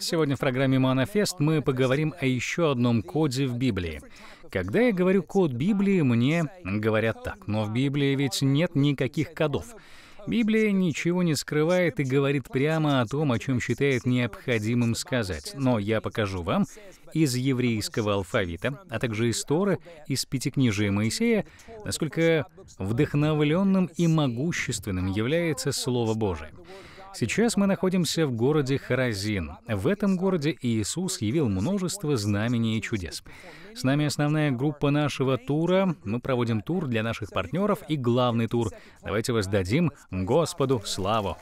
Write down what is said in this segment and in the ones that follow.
Сегодня в программе «Манафест» мы поговорим о еще одном коде в Библии. Когда я говорю «код Библии», мне говорят так, но в Библии ведь нет никаких кодов. Библия ничего не скрывает и говорит прямо о том, о чем считает необходимым сказать. Но я покажу вам из еврейского алфавита, а также из Торы, из Пятикнижия Моисея, насколько вдохновленным и могущественным является Слово Божие. Сейчас мы находимся в городе Харазин. В этом городе Иисус явил множество знамений и чудес. С нами основная группа нашего тура. Мы проводим тур для наших партнеров и главный тур. Давайте воздадим Господу славу.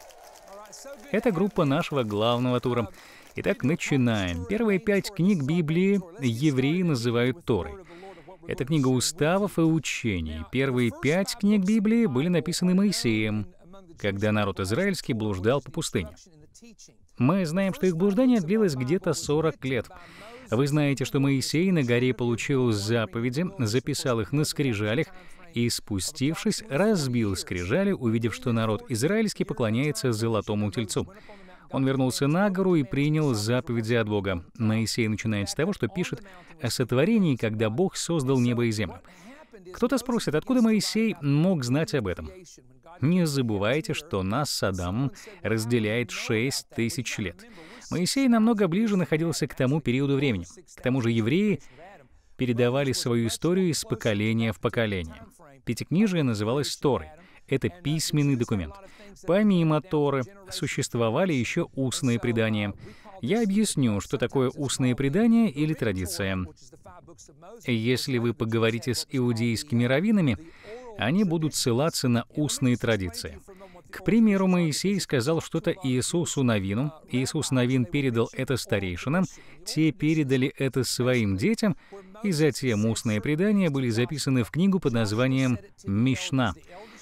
Это группа нашего главного тура. Итак, начинаем. Первые пять книг Библии евреи называют Торой. Это книга уставов и учений. Первые пять книг Библии были написаны Моисеем когда народ израильский блуждал по пустыне. Мы знаем, что их блуждание длилось где-то 40 лет. Вы знаете, что Моисей на горе получил заповеди, записал их на скрижалях, и, спустившись, разбил скрижали, увидев, что народ израильский поклоняется золотому тельцу. Он вернулся на гору и принял заповеди от Бога. Моисей начинает с того, что пишет о сотворении, когда Бог создал небо и землю. Кто-то спросит, откуда Моисей мог знать об этом? Не забывайте, что нас с Адамом разделяет 6 тысяч лет. Моисей намного ближе находился к тому периоду времени. К тому же евреи передавали свою историю из поколения в поколение. Пятикнижие называлось Торой. Это письменный документ. Помимо Торы существовали еще устные предания. Я объясню, что такое устные предания или традиция. Если вы поговорите с иудейскими раввинами, они будут ссылаться на устные традиции. К примеру, Моисей сказал что-то Иисусу Навину, Иисус Навин передал это старейшинам, те передали это своим детям, и затем устные предания были записаны в книгу под названием «Мишна»,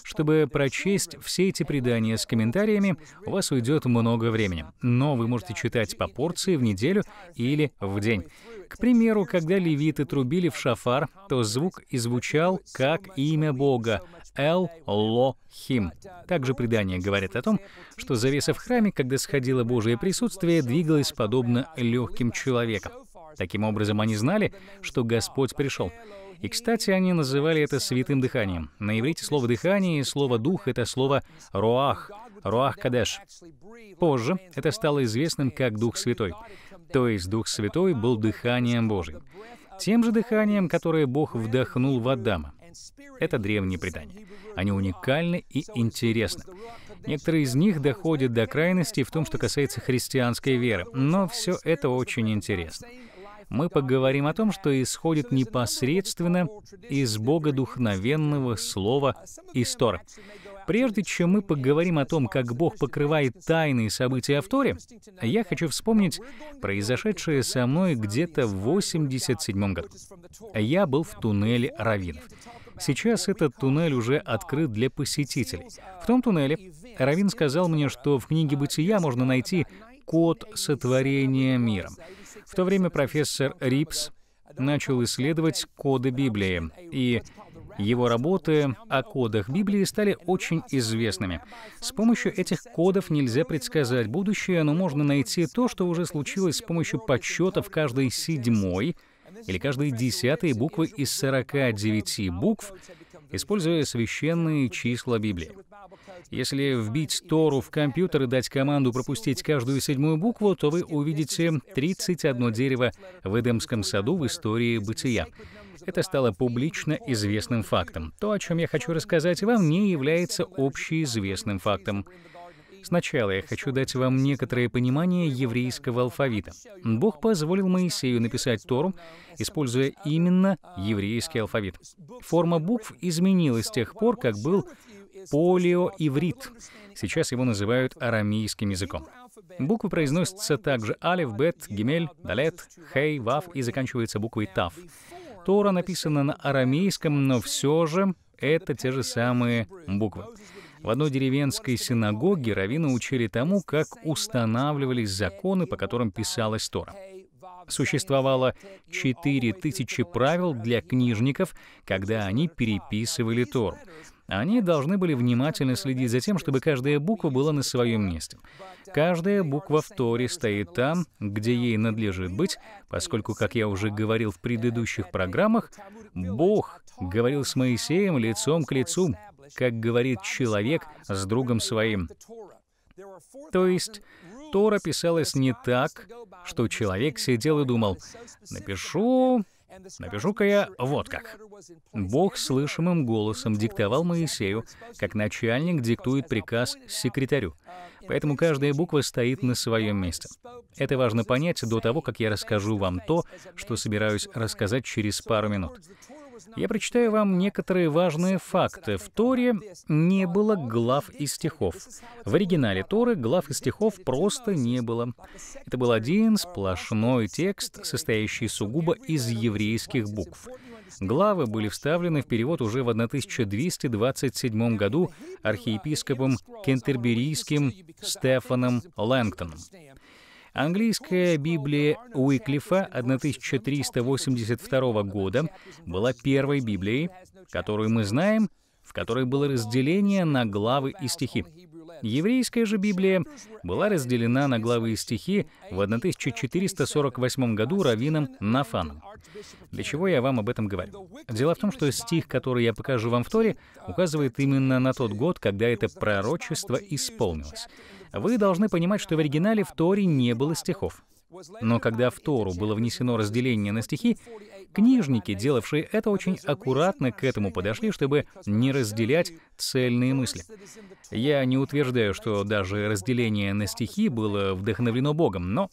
чтобы прочесть все эти предания с комментариями, у вас уйдет много времени, но вы можете читать по порции в неделю или в день. К примеру, когда левиты трубили в шафар, то звук и звучал как имя Бога — Эл-Ло-Хим. Также предания говорят о том, что завеса в храме, когда сходило Божие присутствие, двигалась подобно легким человеком. Таким образом, они знали, что Господь пришел. И, кстати, они называли это святым дыханием. На иврите слово «дыхание» и слово «дух» — это слово «роах», «роах кадеш». Позже это стало известным как «Дух Святой». То есть Дух Святой был дыханием Божьим. Тем же дыханием, которое Бог вдохнул в Адама. Это древние предания. Они уникальны и интересны. Некоторые из них доходят до крайности в том, что касается христианской веры, но все это очень интересно мы поговорим о том, что исходит непосредственно из богодухновенного слова «истор». Прежде чем мы поговорим о том, как Бог покрывает тайные события в Торе, я хочу вспомнить произошедшее со мной где-то в 87 году. Я был в туннеле Равинов. Сейчас этот туннель уже открыт для посетителей. В том туннеле Равин сказал мне, что в книге «Бытия» можно найти код сотворения миром. В то время профессор Рипс начал исследовать коды Библии, и его работы о кодах Библии стали очень известными. С помощью этих кодов нельзя предсказать будущее, но можно найти то, что уже случилось с помощью подсчетов каждой седьмой или каждой десятой буквы из 49 букв, используя священные числа Библии. Если вбить Тору в компьютер и дать команду пропустить каждую седьмую букву, то вы увидите 31 дерево в Эдемском саду в истории бытия. Это стало публично известным фактом. То, о чем я хочу рассказать вам, не является общеизвестным фактом. Сначала я хочу дать вам некоторое понимание еврейского алфавита. Бог позволил Моисею написать Тору, используя именно еврейский алфавит. Форма букв изменилась с тех пор, как был полиоиврит. Сейчас его называют арамейским языком. Буквы произносятся также алиф, бет, гимель, далет, хей, вав и заканчивается буквой тав. Тора написана на арамейском, но все же это те же самые буквы. В одной деревенской синагоге раввина учили тому, как устанавливались законы, по которым писалась Тора. Существовало 4000 правил для книжников, когда они переписывали Тору. Они должны были внимательно следить за тем, чтобы каждая буква была на своем месте. Каждая буква в Торе стоит там, где ей надлежит быть, поскольку, как я уже говорил в предыдущих программах, Бог говорил с Моисеем лицом к лицу, как говорит человек с другом своим. То есть Тора писалась не так, что человек сидел и думал, напишу, напишу-ка я вот как. Бог слышимым голосом диктовал Моисею, как начальник диктует приказ секретарю. Поэтому каждая буква стоит на своем месте. Это важно понять до того, как я расскажу вам то, что собираюсь рассказать через пару минут. Я прочитаю вам некоторые важные факты. В Торе не было глав и стихов. В оригинале Торы глав и стихов просто не было. Это был один сплошной текст, состоящий сугубо из еврейских букв. Главы были вставлены в перевод уже в 1227 году архиепископом кентерберийским Стефаном Лэнгтоном. Английская Библия Уиклифа 1382 года была первой Библией, которую мы знаем, в которой было разделение на главы и стихи. Еврейская же Библия была разделена на главы и стихи в 1448 году раввином Нафаном. Для чего я вам об этом говорю? Дело в том, что стих, который я покажу вам в Торе, указывает именно на тот год, когда это пророчество исполнилось. Вы должны понимать, что в оригинале в Торе не было стихов. Но когда в Тору было внесено разделение на стихи, книжники, делавшие это, очень аккуратно к этому подошли, чтобы не разделять цельные мысли. Я не утверждаю, что даже разделение на стихи было вдохновлено Богом, но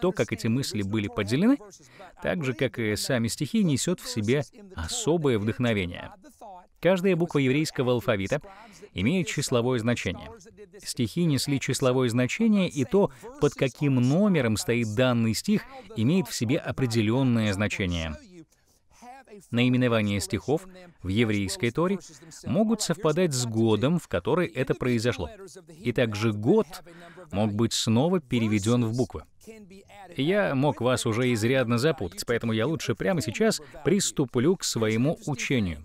то, как эти мысли были поделены, так же, как и сами стихи, несет в себе особое вдохновение. Каждая буква еврейского алфавита имеет числовое значение. Стихи несли числовое значение, и то, под каким номером стоит данный стих, имеет в себе определенное значение. Наименования стихов в еврейской Торе могут совпадать с годом, в который это произошло. И также год мог быть снова переведен в буквы. Я мог вас уже изрядно запутать, поэтому я лучше прямо сейчас приступлю к своему учению.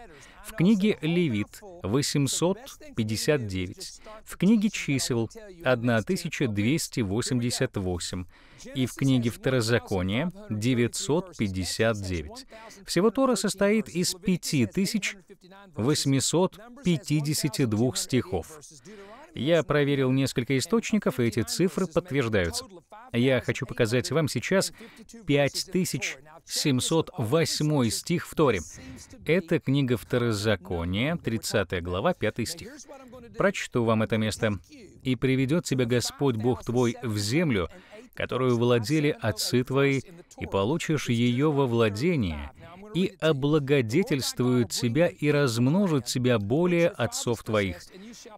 В книге Левит 859, в книге Чисел 1288 и в книге Второзакония 959. Всего Тора состоит из 5852 стихов. Я проверил несколько источников, и эти цифры подтверждаются. Я хочу показать вам сейчас 5000 708 стих в Торе. Это книга Второзакония, 30 глава, 5 стих. Прочту вам это место. «И приведет тебя Господь Бог твой в землю, которую владели отцы твои, и получишь ее во владение, и облагодетельствуют тебя и размножат тебя более отцов твоих.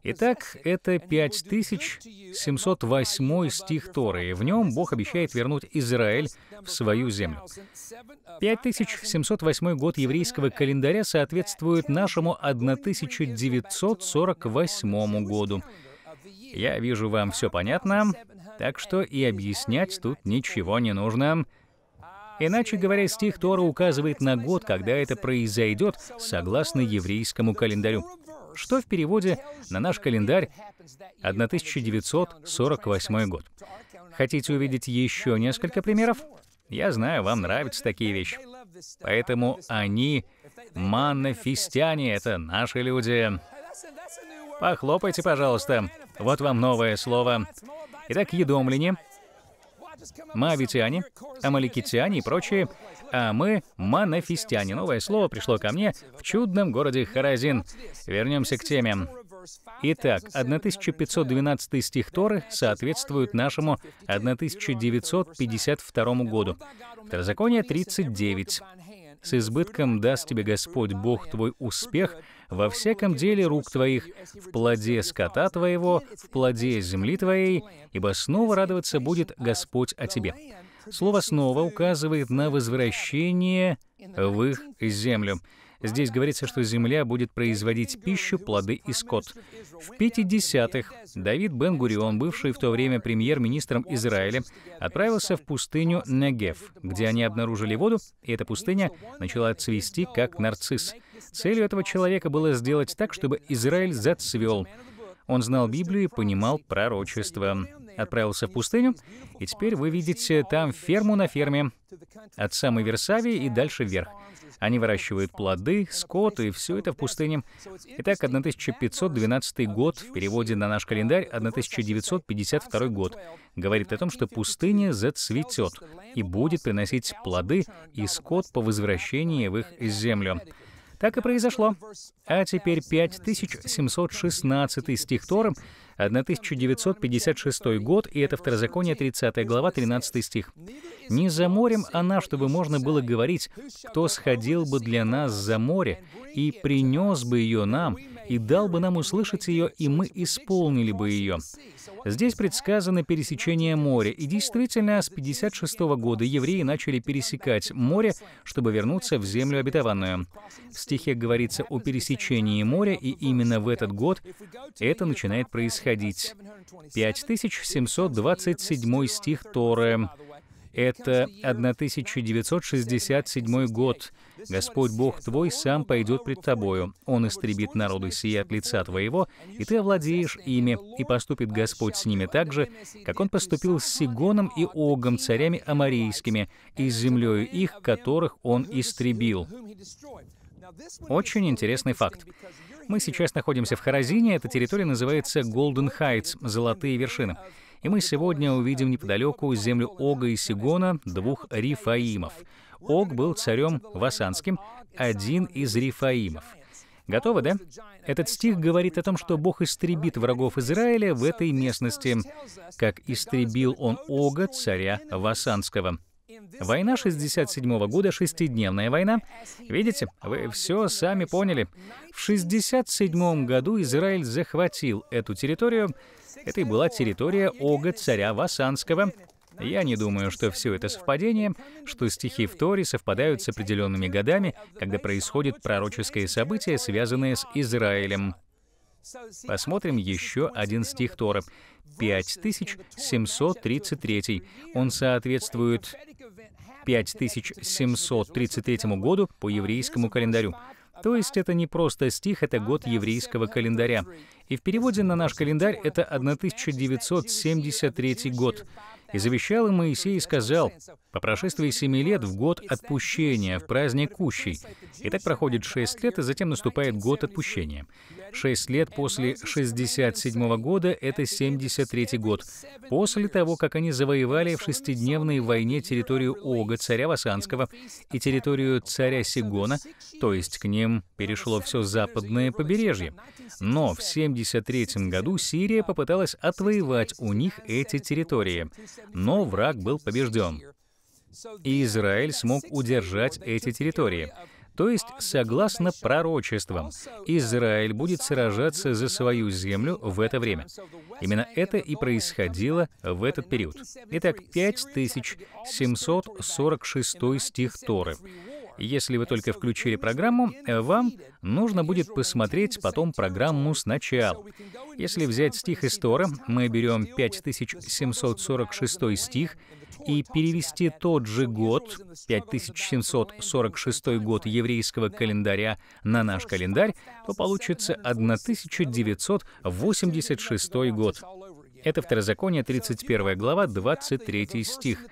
Итак, это 5708 стих Торы, и в нем Бог обещает вернуть Израиль в свою землю. 5708 год еврейского календаря соответствует нашему 1948 году. Я вижу, вам все понятно, так что и объяснять тут ничего не нужно. Иначе говоря, стих Тора указывает на год, когда это произойдет, согласно еврейскому календарю, что в переводе на наш календарь 1948 год. Хотите увидеть еще несколько примеров? Я знаю, вам нравятся такие вещи. Поэтому они маннафистяне, это наши люди. Похлопайте, пожалуйста. Вот вам новое слово. Итак, едомляне, моавитяне, амаликитяне и прочие, а мы — манафистяне. Новое слово пришло ко мне в чудном городе Харазин. Вернемся к теме. Итак, 1512 стих Торы соответствует нашему 1952 году. Второзаконие 39. «С избытком даст тебе Господь Бог твой успех, во всяком деле рук твоих, в плоде скота твоего, в плоде земли твоей, ибо снова радоваться будет Господь о тебе». Слово «снова» указывает на возвращение в их землю. Здесь говорится, что земля будет производить пищу, плоды и скот. В 50-х Давид Бен-Гурион, бывший в то время премьер-министром Израиля, отправился в пустыню Негев, где они обнаружили воду, и эта пустыня начала цвести как нарцисс. Целью этого человека было сделать так, чтобы Израиль зацвел. Он знал Библию и понимал пророчество. Отправился в пустыню, и теперь вы видите там ферму на ферме, от самой Версавии и дальше вверх. Они выращивают плоды, скот и все это в пустыне. Итак, 1512 год, в переводе на наш календарь 1952 год, говорит о том, что пустыня зацветет и будет приносить плоды и скот по возвращении в их землю. Так и произошло. А теперь 5716 стих Тором, 1956 год, и это Второзаконие, 30 глава, 13 стих. «Не за морем она, а чтобы можно было говорить, кто сходил бы для нас за море и принес бы ее нам, и дал бы нам услышать ее, и мы исполнили бы ее. Здесь предсказано пересечение моря, и действительно, с 56 -го года евреи начали пересекать море, чтобы вернуться в землю обетованную. В стихе говорится о пересечении моря, и именно в этот год это начинает происходить. 5727 стих Торы. Это 1967 год. Господь Бог твой сам пойдет пред тобою. Он истребит народы сия от лица твоего, и ты овладеешь ими, и поступит Господь с ними так же, как он поступил с Сигоном и Огом, царями амарийскими, и с землею их, которых он истребил. Очень интересный факт. Мы сейчас находимся в Харазине, эта территория называется Golden Heights — Золотые вершины. И мы сегодня увидим неподалеку землю Ога и Сигона, двух рифаимов. Ог был царем Васанским, один из рифаимов. Готовы, да? Этот стих говорит о том, что Бог истребит врагов Израиля в этой местности, как истребил он Ога, царя Васанского. Война 67 -го года, шестидневная война. Видите, вы все сами поняли. В 67 году Израиль захватил эту территорию, это и была территория Ога царя Васанского. Я не думаю, что все это совпадение, что стихи в Торе совпадают с определенными годами, когда происходит пророческое событие, связанное с Израилем. Посмотрим еще один стих Тора, 5733. Он соответствует 5733 году по еврейскому календарю. То есть это не просто стих, это год еврейского календаря. И в переводе на наш календарь это 1973 год. «И завещал им Моисей и сказал, по прошествии семи лет в год отпущения, в праздник кущей. И так проходит шесть лет, и затем наступает год отпущения. Шесть лет после 67 -го года — это 73 год, после того, как они завоевали в шестидневной войне территорию Ога, царя Васанского, и территорию царя Сигона, то есть к ним перешло все западное побережье. Но в 73 году Сирия попыталась отвоевать у них эти территории, но враг был побежден. И Израиль смог удержать эти территории. То есть, согласно пророчествам, Израиль будет сражаться за свою землю в это время. Именно это и происходило в этот период. Итак, 5746 стих Торы. Если вы только включили программу, э, вам нужно будет посмотреть потом программу сначала. Если взять стих из Торы, мы берем 5746 стих, и перевести тот же год, 5746 год еврейского календаря, на наш календарь, то получится 1986 год. Это Второзаконие, 31 глава, 23 стих.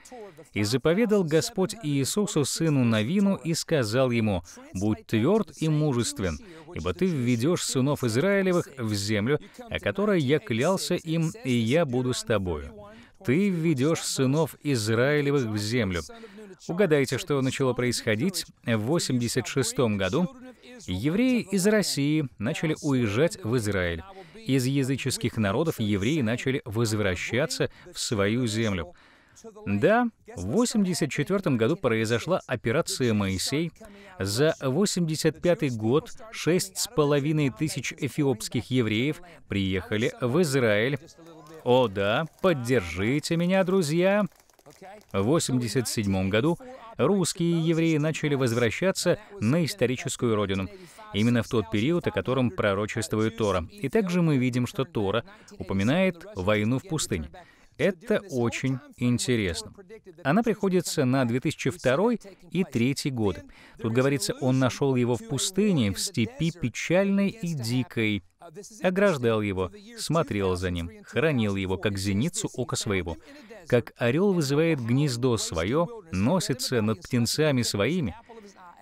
«И заповедал Господь Иисусу сыну Навину и сказал ему, «Будь тверд и мужествен, ибо ты введешь сынов Израилевых в землю, о которой я клялся им, и я буду с тобою» ты введешь сынов Израилевых в землю». Угадайте, что начало происходить в 86 году. Евреи из России начали уезжать в Израиль. Из языческих народов евреи начали возвращаться в свою землю. Да, в 84 году произошла операция «Моисей». За 85 год 6,5 тысяч эфиопских евреев приехали в Израиль. О да, поддержите меня, друзья. В 1987 году русские евреи начали возвращаться на историческую родину, именно в тот период, о котором пророчествует Тора. И также мы видим, что Тора упоминает войну в пустыне. Это очень интересно. Она приходится на 2002 и 2003 годы. Тут говорится, он нашел его в пустыне, в степи печальной и дикой ограждал его, смотрел за ним, хранил его, как зеницу ока своего. Как орел вызывает гнездо свое, носится над птенцами своими,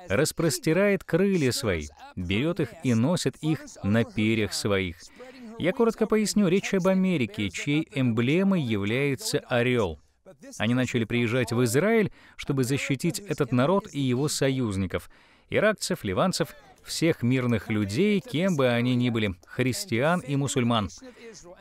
распростирает крылья свои, берет их и носит их на перьях своих. Я коротко поясню, речь об Америке, чьей эмблемой является орел. Они начали приезжать в Израиль, чтобы защитить этот народ и его союзников — иракцев, ливанцев — всех мирных людей, кем бы они ни были, христиан и мусульман.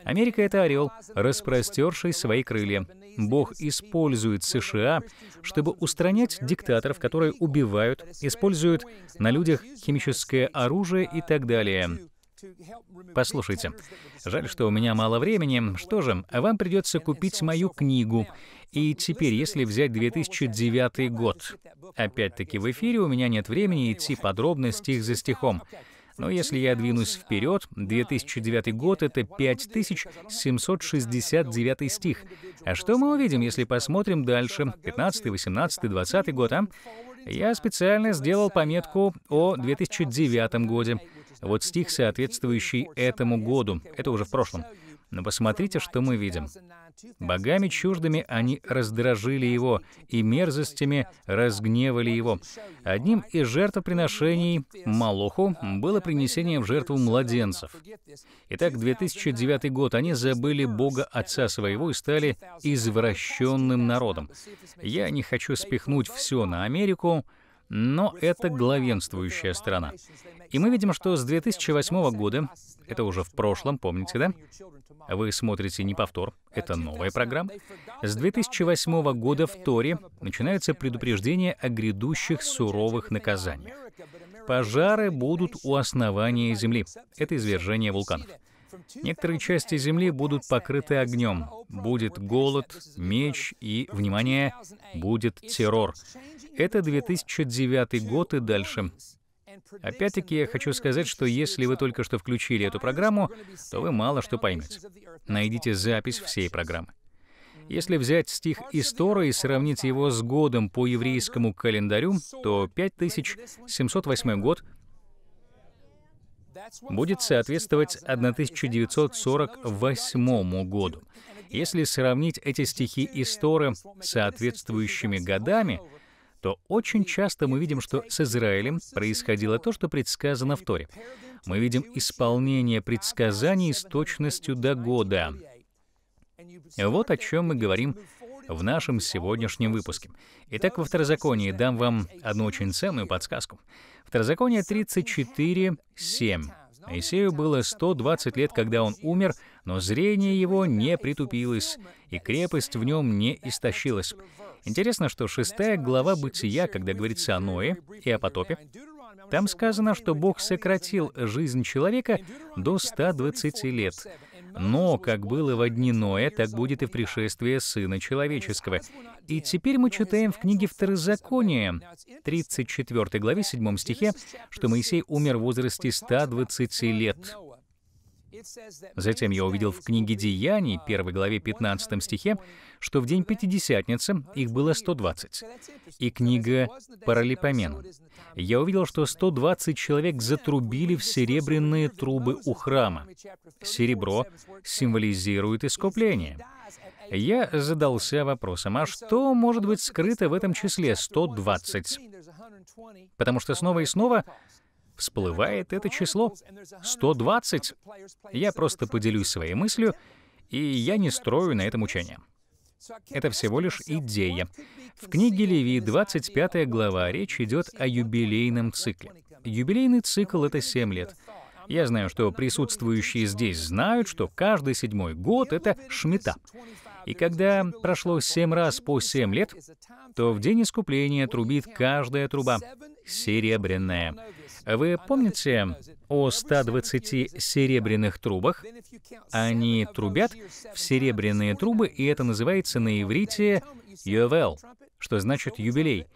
Америка — это орел, распростерший свои крылья. Бог использует США, чтобы устранять диктаторов, которые убивают, используют на людях химическое оружие и так далее. Послушайте, жаль, что у меня мало времени. Что же, вам придется купить мою книгу. И теперь, если взять 2009 год, опять-таки в эфире у меня нет времени идти подробно стих за стихом. Но если я двинусь вперед, 2009 год — это 5769 стих. А что мы увидим, если посмотрим дальше? 15, 18, 20 год, а? Я специально сделал пометку о 2009 году. Вот стих, соответствующий этому году. Это уже в прошлом. Но посмотрите, что мы видим. «Богами чуждыми они раздражили его, и мерзостями разгневали его». Одним из жертвоприношений Малоху было принесение в жертву младенцев. Итак, 2009 год они забыли Бога Отца Своего и стали извращенным народом. Я не хочу спихнуть все на Америку, но это главенствующая страна. И мы видим, что с 2008 года, это уже в прошлом, помните, да? Вы смотрите не повтор, это новая программа. С 2008 года в Торе начинается предупреждение о грядущих суровых наказаниях. Пожары будут у основания Земли. Это извержение вулканов. Некоторые части земли будут покрыты огнем. Будет голод, меч и, внимание, будет террор. Это 2009 год и дальше. Опять-таки, я хочу сказать, что если вы только что включили эту программу, то вы мало что поймете. Найдите запись всей программы. Если взять стих из и сравнить его с годом по еврейскому календарю, то 5708 год будет соответствовать 1948 году. Если сравнить эти стихи из с соответствующими годами — то очень часто мы видим, что с Израилем происходило то, что предсказано в Торе. Мы видим исполнение предсказаний с точностью до года. Вот о чем мы говорим в нашем сегодняшнем выпуске. Итак, во Второзаконии дам вам одну очень ценную подсказку. Второзаконие 34:7. 7. Моисею было 120 лет, когда он умер, но зрение его не притупилось, и крепость в нем не истощилась. Интересно, что шестая глава Бытия, когда говорится о Ное и о потопе, там сказано, что Бог сократил жизнь человека до 120 лет. Но, как было во дни Ноя, так будет и в пришествии Сына Человеческого. И теперь мы читаем в книге Второзакония, 34 главе, 7 стихе, что Моисей умер в возрасте 120 лет. Затем я увидел в книге Деяний, 1 главе 15 стихе, что в день Пятидесятницы их было 120. И книга Паралипомен. Я увидел, что 120 человек затрубили в серебряные трубы у храма. Серебро символизирует искупление. Я задался вопросом, а что может быть скрыто в этом числе 120? Потому что снова и снова всплывает это число — 120. Я просто поделюсь своей мыслью, и я не строю на этом учение. Это всего лишь идея. В книге Леви, 25 глава, речь идет о юбилейном цикле. Юбилейный цикл — это 7 лет. Я знаю, что присутствующие здесь знают, что каждый седьмой год — это шмита. И когда прошло семь раз по семь лет, то в день искупления трубит каждая труба, серебряная. Вы помните о 120 серебряных трубах? Они трубят в серебряные трубы, и это называется на иврите «ювел», что значит «юбилей».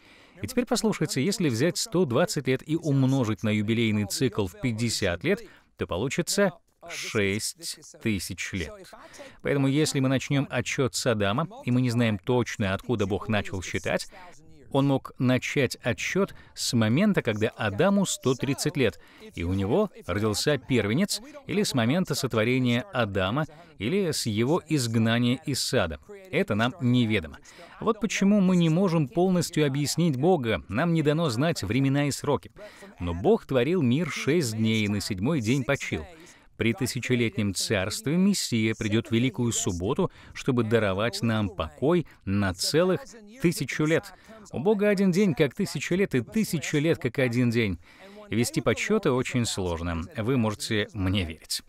И теперь послушайте, если взять 120 лет и умножить на юбилейный цикл в 50 лет, то получится 6 тысяч лет. Поэтому если мы начнем отчет Саддама, и мы не знаем точно, откуда Бог начал считать, он мог начать отсчет с момента, когда Адаму 130 лет, и у него родился первенец, или с момента сотворения Адама, или с его изгнания из сада. Это нам неведомо. Вот почему мы не можем полностью объяснить Бога, нам не дано знать времена и сроки. Но Бог творил мир шесть дней, и на седьмой день почил — при тысячелетнем царстве Мессия придет в Великую Субботу, чтобы даровать нам покой на целых тысячу лет. У Бога один день, как тысяча лет, и тысяча лет, как один день. Вести подсчеты очень сложно, вы можете мне верить.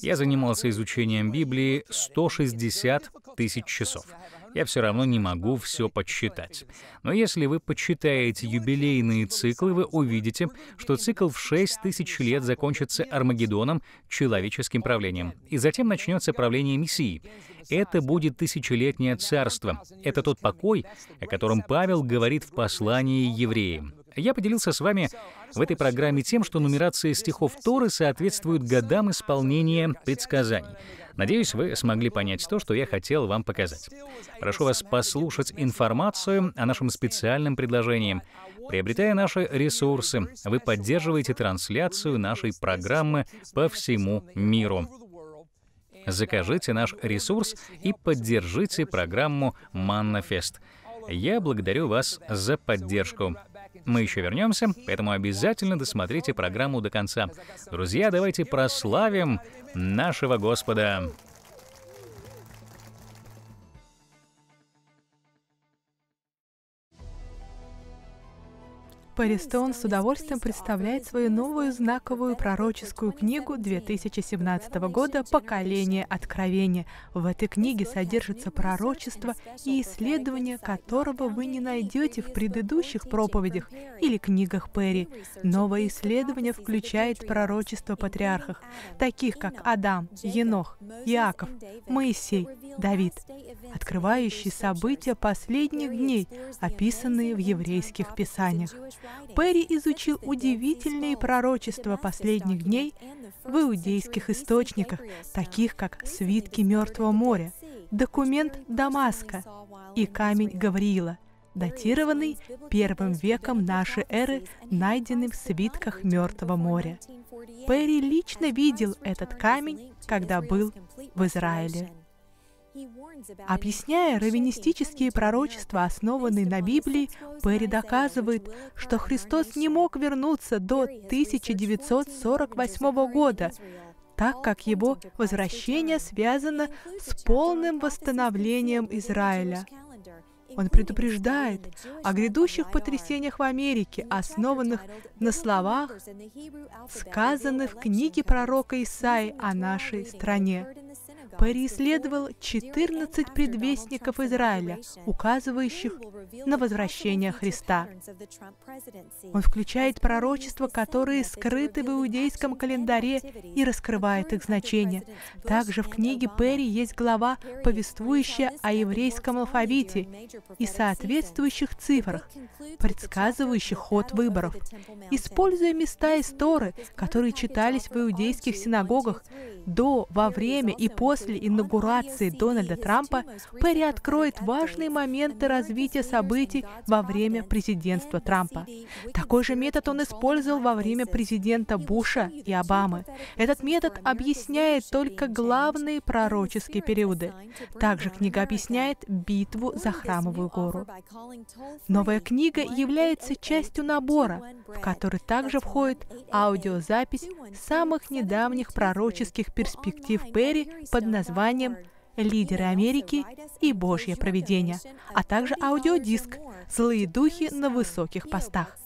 Я занимался изучением Библии 160 тысяч часов. Я все равно не могу все подсчитать. Но если вы подсчитаете юбилейные циклы, вы увидите, что цикл в 6 тысяч лет закончится Армагеддоном, человеческим правлением. И затем начнется правление Мессии. Это будет тысячелетнее царство. Это тот покой, о котором Павел говорит в послании евреям. Я поделился с вами в этой программе тем, что нумерация стихов Торы соответствует годам исполнения предсказаний. Надеюсь, вы смогли понять то, что я хотел вам показать. Прошу вас послушать информацию о нашем специальном предложении. Приобретая наши ресурсы, вы поддерживаете трансляцию нашей программы по всему миру. Закажите наш ресурс и поддержите программу «Маннафест». Я благодарю вас за поддержку. Мы еще вернемся, поэтому обязательно досмотрите программу до конца. Друзья, давайте прославим нашего Господа. Паристон с удовольствием представляет свою новую знаковую пророческую книгу 2017 года «Поколение откровения». В этой книге содержится пророчество и исследование, которого вы не найдете в предыдущих проповедях или книгах Перри. Новое исследование включает пророчество патриархов, таких как Адам, Енох, Иаков, Моисей, Давид, открывающие события последних дней, описанные в еврейских писаниях. Перри изучил удивительные пророчества последних дней в иудейских источниках, таких как «Свитки Мертвого моря», «Документ Дамаска» и «Камень Гавриила», датированный первым веком нашей эры, найденный в свитках Мертвого моря. Перри лично видел этот камень, когда был в Израиле. Объясняя раввинистические пророчества, основанные на Библии, Перри доказывает, что Христос не мог вернуться до 1948 года, так как его возвращение связано с полным восстановлением Израиля. Он предупреждает о грядущих потрясениях в Америке, основанных на словах, сказанных в книге пророка Исаи о нашей стране преследовал 14 предвестников Израиля, указывающих на возвращение Христа. Он включает пророчества, которые скрыты в иудейском календаре и раскрывает их значение. Также в книге Перри есть глава, повествующая о еврейском алфавите и соответствующих цифрах, предсказывающих ход выборов. Используя места из Торы, которые читались в иудейских синагогах до, во время и после после инаугурации Дональда Трампа переоткроет важные моменты развития событий во время президентства Трампа. Такой же метод он использовал во время президента Буша и Обамы. Этот метод объясняет только главные пророческие периоды. Также книга объясняет битву за Храмовую гору. Новая книга является частью набора, в который также входит аудиозапись самых недавних пророческих перспектив Перри под названием «Лидеры Америки» и «Божье провидение», а также аудиодиск «Злые духи на высоких постах».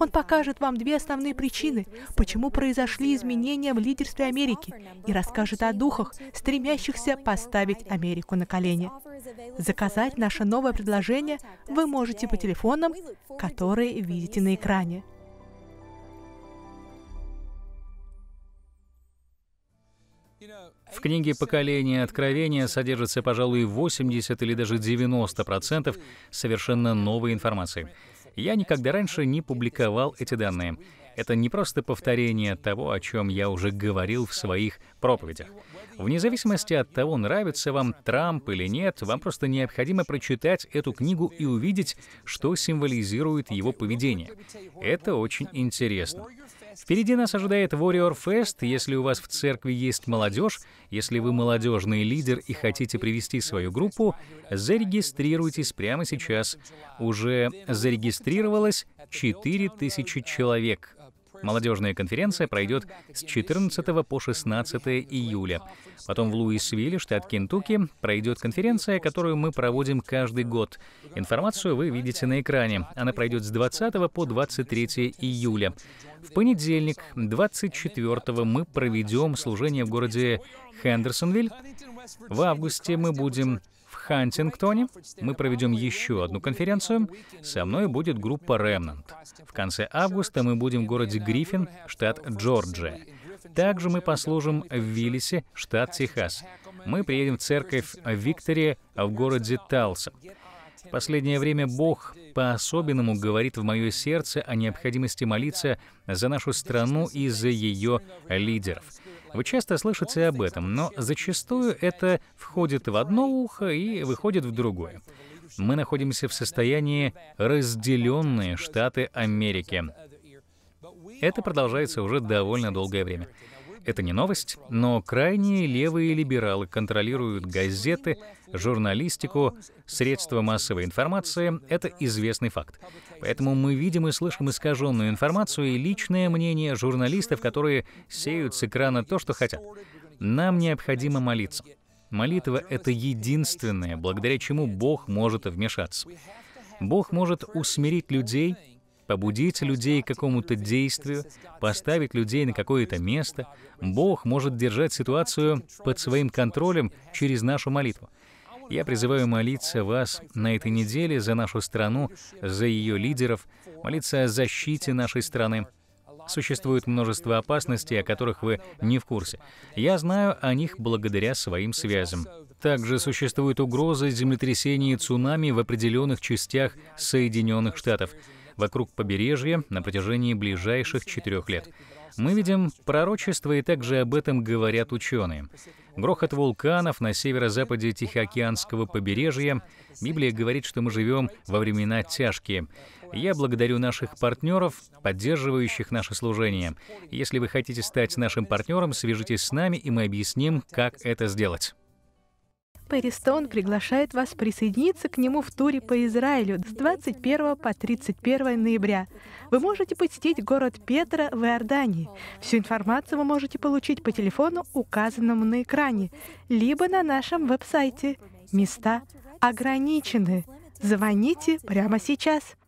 Он покажет вам две основные причины, почему произошли изменения в лидерстве Америки, и расскажет о духах, стремящихся поставить Америку на колени. Заказать наше новое предложение вы можете по телефонам, которые видите на экране. В книге «Поколение откровения» содержится, пожалуй, 80 или даже 90% процентов совершенно новой информации. Я никогда раньше не публиковал эти данные. Это не просто повторение того, о чем я уже говорил в своих проповедях. Вне зависимости от того, нравится вам Трамп или нет, вам просто необходимо прочитать эту книгу и увидеть, что символизирует его поведение. Это очень интересно. Впереди нас ожидает Warrior Fest. Если у вас в церкви есть молодежь, если вы молодежный лидер и хотите привести свою группу, зарегистрируйтесь прямо сейчас. Уже зарегистрировалось 4000 человек. Молодежная конференция пройдет с 14 по 16 июля. Потом в Луисвилле, штат Кентукки, пройдет конференция, которую мы проводим каждый год. Информацию вы видите на экране. Она пройдет с 20 по 23 июля. В понедельник, 24 мы проведем служение в городе Хендерсонвиль. В августе мы будем Хантингтоне мы проведем еще одну конференцию. Со мной будет группа Remnant. В конце августа мы будем в городе Гриффин, штат Джорджия. Также мы послужим в Виллисе, штат Техас. Мы приедем в церковь Виктория в городе Талса. В последнее время Бог по-особенному говорит в мое сердце о необходимости молиться за нашу страну и за ее лидеров. Вы часто слышите об этом, но зачастую это входит в одно ухо и выходит в другое. Мы находимся в состоянии разделенные Штаты Америки. Это продолжается уже довольно долгое время. Это не новость, но крайние левые либералы контролируют газеты, журналистику, средства массовой информации. Это известный факт. Поэтому мы видим и слышим искаженную информацию и личное мнение журналистов, которые сеют с экрана то, что хотят. Нам необходимо молиться. Молитва — это единственное, благодаря чему Бог может вмешаться. Бог может усмирить людей, побудить людей к какому-то действию, поставить людей на какое-то место, Бог может держать ситуацию под своим контролем через нашу молитву. Я призываю молиться вас на этой неделе за нашу страну, за ее лидеров, молиться о защите нашей страны. Существует множество опасностей, о которых вы не в курсе. Я знаю о них благодаря своим связям. Также существуют угрозы землетрясений и цунами в определенных частях Соединенных Штатов вокруг побережья на протяжении ближайших четырех лет. Мы видим пророчество, и также об этом говорят ученые. Грохот вулканов на северо-западе Тихоокеанского побережья. Библия говорит, что мы живем во времена тяжкие. Я благодарю наших партнеров, поддерживающих наше служение. Если вы хотите стать нашим партнером, свяжитесь с нами, и мы объясним, как это сделать. Перистон приглашает вас присоединиться к нему в туре по Израилю с 21 по 31 ноября. Вы можете посетить город Петра в Иордании. Всю информацию вы можете получить по телефону, указанному на экране, либо на нашем веб-сайте. Места ограничены. Звоните прямо сейчас.